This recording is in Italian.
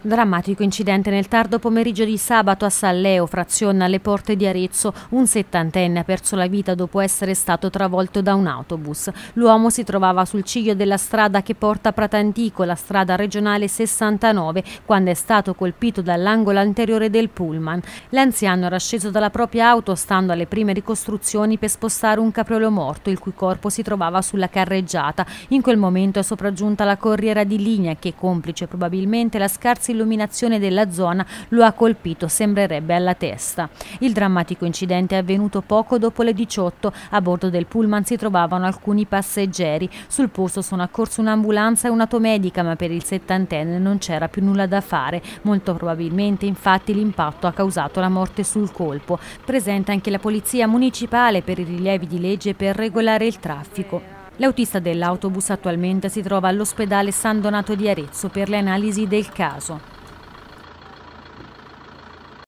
Drammatico incidente nel tardo pomeriggio di sabato a Salleo, frazione alle porte di Arezzo. Un settantenne ha perso la vita dopo essere stato travolto da un autobus. L'uomo si trovava sul ciglio della strada che porta a Pratantico, la strada regionale 69, quando è stato colpito dall'angolo anteriore del pullman. L'anziano era sceso dalla propria auto, stando alle prime ricostruzioni per spostare un capriolo morto, il cui corpo si trovava sulla carreggiata. In quel momento è sopraggiunta la corriera di linea che, complice probabilmente la scarsa scarsa illuminazione della zona lo ha colpito, sembrerebbe alla testa. Il drammatico incidente è avvenuto poco dopo le 18. A bordo del pullman si trovavano alcuni passeggeri. Sul posto sono accorse un'ambulanza e un'automedica, ma per il settantenne non c'era più nulla da fare. Molto probabilmente, infatti, l'impatto ha causato la morte sul colpo. Presente anche la polizia municipale per i rilievi di legge per regolare il traffico. L'autista dell'autobus attualmente si trova all'ospedale San Donato di Arezzo per le analisi del caso.